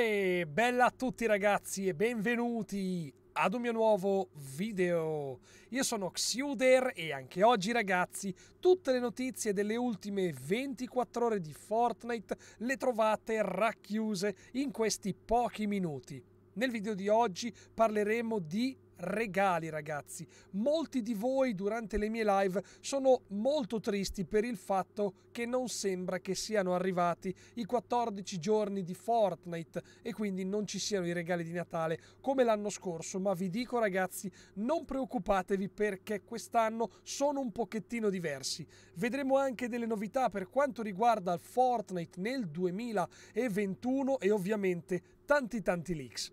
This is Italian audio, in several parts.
E bella a tutti ragazzi e benvenuti ad un mio nuovo video. Io sono Xiuder e anche oggi ragazzi tutte le notizie delle ultime 24 ore di Fortnite le trovate racchiuse in questi pochi minuti. Nel video di oggi parleremo di regali ragazzi. Molti di voi durante le mie live sono molto tristi per il fatto che non sembra che siano arrivati i 14 giorni di Fortnite e quindi non ci siano i regali di Natale come l'anno scorso, ma vi dico ragazzi non preoccupatevi perché quest'anno sono un pochettino diversi. Vedremo anche delle novità per quanto riguarda il Fortnite nel 2021 e ovviamente tanti tanti leaks.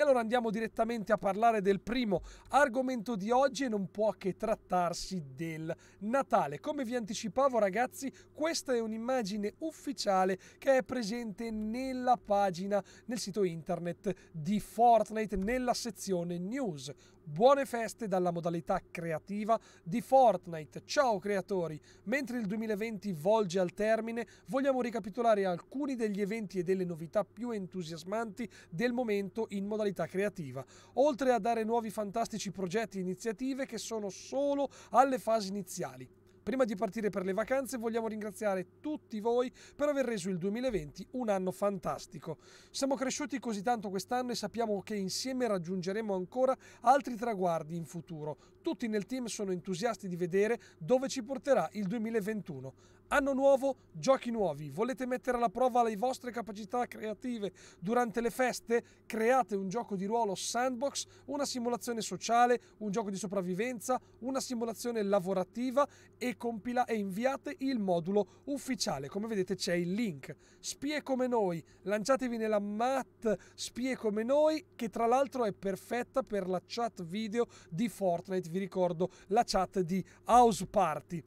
E allora andiamo direttamente a parlare del primo argomento di oggi e non può che trattarsi del Natale. Come vi anticipavo ragazzi, questa è un'immagine ufficiale che è presente nella pagina, nel sito internet di Fortnite, nella sezione news. Buone feste dalla modalità creativa di Fortnite. Ciao creatori! Mentre il 2020 volge al termine, vogliamo ricapitolare alcuni degli eventi e delle novità più entusiasmanti del momento in modalità personalità creativa, oltre a dare nuovi fantastici progetti e iniziative che sono solo alle fasi iniziali. Prima di partire per le vacanze vogliamo ringraziare tutti voi per aver reso il 2020 un anno fantastico. Siamo cresciuti così tanto quest'anno e sappiamo che insieme raggiungeremo ancora altri traguardi in futuro. Tutti nel team sono entusiasti di vedere dove ci porterà il 2021. Anno nuovo, giochi nuovi. Volete mettere alla prova le vostre capacità creative durante le feste? Create un gioco di ruolo sandbox, una simulazione sociale, un gioco di sopravvivenza, una simulazione lavorativa e compila e inviate il modulo ufficiale. Come vedete c'è il link. Spie come noi, lanciatevi nella mat Spie come noi, che tra l'altro è perfetta per la chat video di Fortnite. Vi ricordo la chat di House Party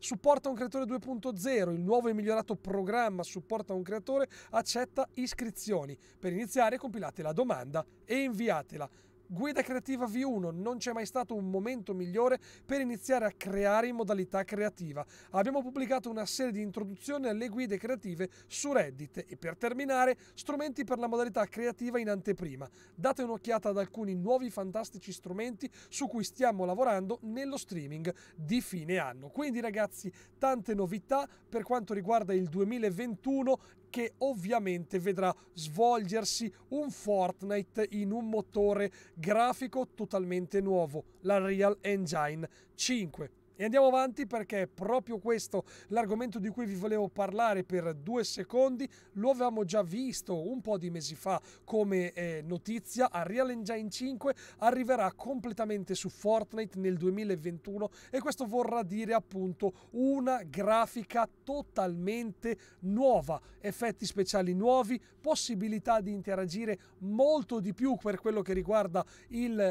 supporta un creatore 2.0, il nuovo e migliorato programma supporta un creatore, accetta iscrizioni. Per iniziare compilate la domanda e inviatela. Guida creativa V1, non c'è mai stato un momento migliore per iniziare a creare in modalità creativa. Abbiamo pubblicato una serie di introduzioni alle guide creative su Reddit e per terminare strumenti per la modalità creativa in anteprima. Date un'occhiata ad alcuni nuovi fantastici strumenti su cui stiamo lavorando nello streaming di fine anno. Quindi ragazzi, tante novità per quanto riguarda il 2021, che ovviamente vedrà svolgersi un Fortnite in un motore grafico totalmente nuovo, la Real Engine 5. E andiamo avanti perché è proprio questo l'argomento di cui vi volevo parlare per due secondi. Lo avevamo già visto un po' di mesi fa come eh, notizia. A Real Engine 5 arriverà completamente su Fortnite nel 2021 e questo vorrà dire appunto una grafica totalmente nuova, effetti speciali nuovi, possibilità di interagire molto di più per quello che riguarda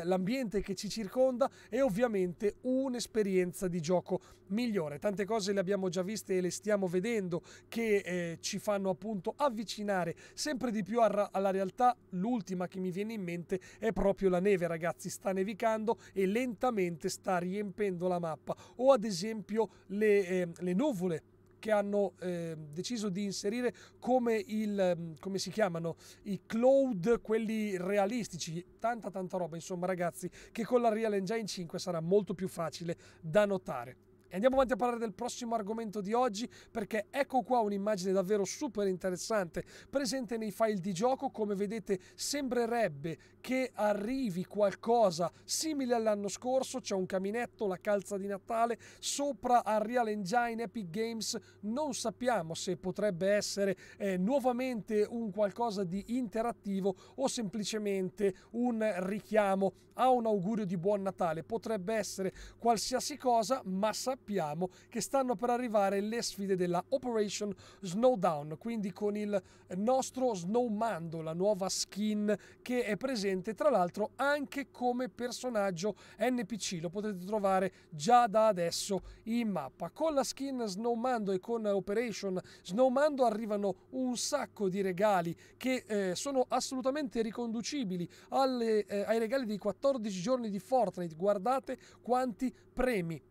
l'ambiente che ci circonda e ovviamente un'esperienza di di gioco migliore. Tante cose le abbiamo già viste e le stiamo vedendo che eh, ci fanno appunto avvicinare sempre di più alla realtà. L'ultima che mi viene in mente è proprio la neve, ragazzi, sta nevicando e lentamente sta riempendo la mappa o ad esempio le, eh, le nuvole che hanno eh, deciso di inserire come il ehm, come si chiamano i cloud quelli realistici tanta tanta roba insomma ragazzi che con la Real Engine 5 sarà molto più facile da notare e andiamo avanti a parlare del prossimo argomento di oggi perché ecco qua un'immagine davvero super interessante presente nei file di gioco. Come vedete sembrerebbe che arrivi qualcosa simile all'anno scorso, c'è un caminetto, la calza di Natale, sopra Unreal Engine Epic Games. Non sappiamo se potrebbe essere eh, nuovamente un qualcosa di interattivo o semplicemente un richiamo a un augurio di buon Natale. Potrebbe essere qualsiasi cosa, ma sappiamo sappiamo che stanno per arrivare le sfide della Operation Snowdown, quindi con il nostro Snowmando, la nuova skin che è presente tra l'altro anche come personaggio NPC, lo potete trovare già da adesso in mappa. Con la skin Snowmando e con Operation Snowmando arrivano un sacco di regali che eh, sono assolutamente riconducibili alle, eh, ai regali dei 14 giorni di Fortnite. Guardate quanti premi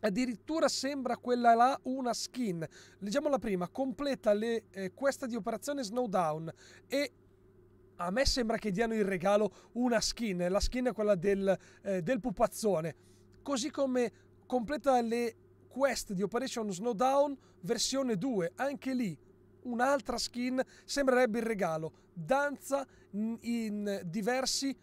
Addirittura sembra quella là una skin. Leggiamo la prima, completa le eh, questa di operazione Snowdown e a me sembra che diano il regalo una skin, la skin è quella del, eh, del pupazzone. Così come completa le quest di Operation Snowdown versione 2, anche lì un'altra skin sembrerebbe il regalo. Danza in diversi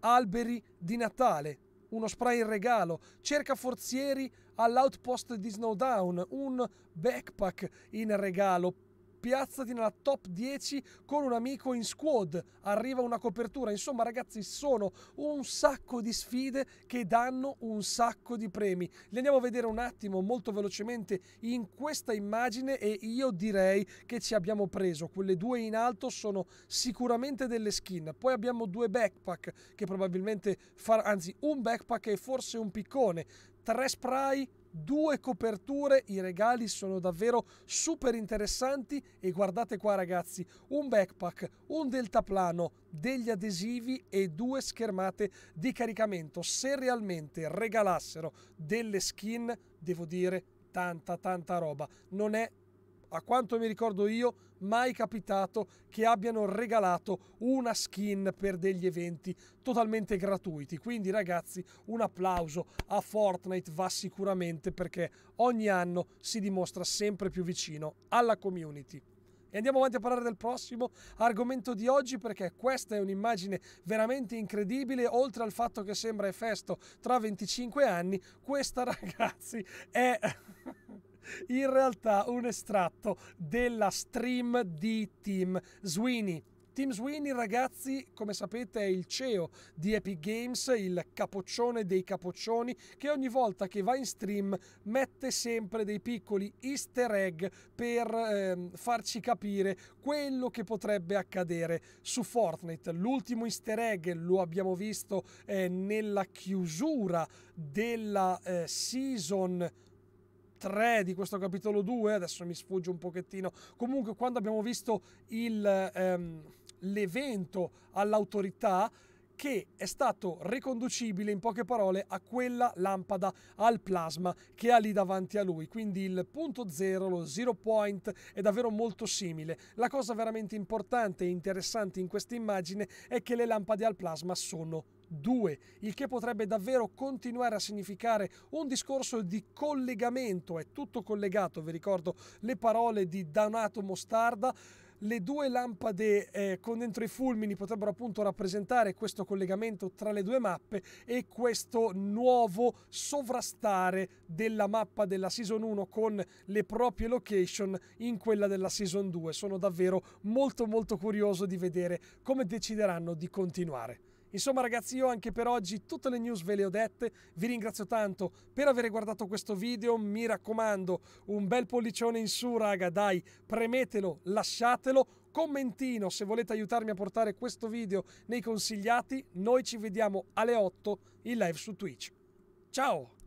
alberi di Natale, uno spray in regalo. Cerca forzieri all'outpost di Snowdown, un backpack in regalo. Piazzati nella top 10 con un amico in squad, arriva una copertura. Insomma, ragazzi, sono un sacco di sfide che danno un sacco di premi. Le andiamo a vedere un attimo molto velocemente in questa immagine e io direi che ci abbiamo preso. Quelle due in alto sono sicuramente delle skin. Poi abbiamo due backpack che probabilmente far, anzi, un backpack e forse un piccone 3 spray, due coperture, i regali sono davvero super interessanti e guardate qua ragazzi, un backpack, un deltaplano, degli adesivi e due schermate di caricamento. Se realmente regalassero delle skin, devo dire tanta tanta roba. Non è a quanto mi ricordo io mai capitato che abbiano regalato una skin per degli eventi totalmente gratuiti. Quindi ragazzi un applauso a Fortnite va sicuramente perché ogni anno si dimostra sempre più vicino alla community. E andiamo avanti a parlare del prossimo argomento di oggi perché questa è un'immagine veramente incredibile, oltre al fatto che sembra Efesto tra 25 anni, questa ragazzi è in realtà un estratto della stream di Team Sweeney. Team Sweeney, ragazzi, come sapete è il CEO di Epic Games, il capoccione dei capoccioni, che ogni volta che va in stream mette sempre dei piccoli easter egg per eh, farci capire quello che potrebbe accadere su Fortnite. L'ultimo easter egg lo abbiamo visto eh, nella chiusura della eh, season 3 di questo capitolo 2, adesso mi sfugge un pochettino, comunque quando abbiamo visto il, ehm, l'evento all'autorità, che è stato riconducibile in poche parole a quella lampada al plasma che ha lì davanti a lui. Quindi il punto zero, lo zero point, è davvero molto simile. La cosa veramente importante e interessante in questa immagine è che le lampade al plasma sono 2, il che potrebbe davvero continuare a significare un discorso di collegamento, è tutto collegato, vi ricordo le parole di Donato Mostarda, le due lampade eh, con dentro i fulmini potrebbero appunto rappresentare questo collegamento tra le due mappe e questo nuovo sovrastare della mappa della Season 1 con le proprie location in quella della Season 2. Sono davvero molto molto curioso di vedere come decideranno di continuare. Insomma ragazzi io anche per oggi tutte le news ve le ho dette, vi ringrazio tanto per aver guardato questo video, mi raccomando un bel pollicione in su raga dai, premetelo, lasciatelo, commentino se volete aiutarmi a portare questo video nei consigliati, noi ci vediamo alle 8 in live su Twitch. Ciao!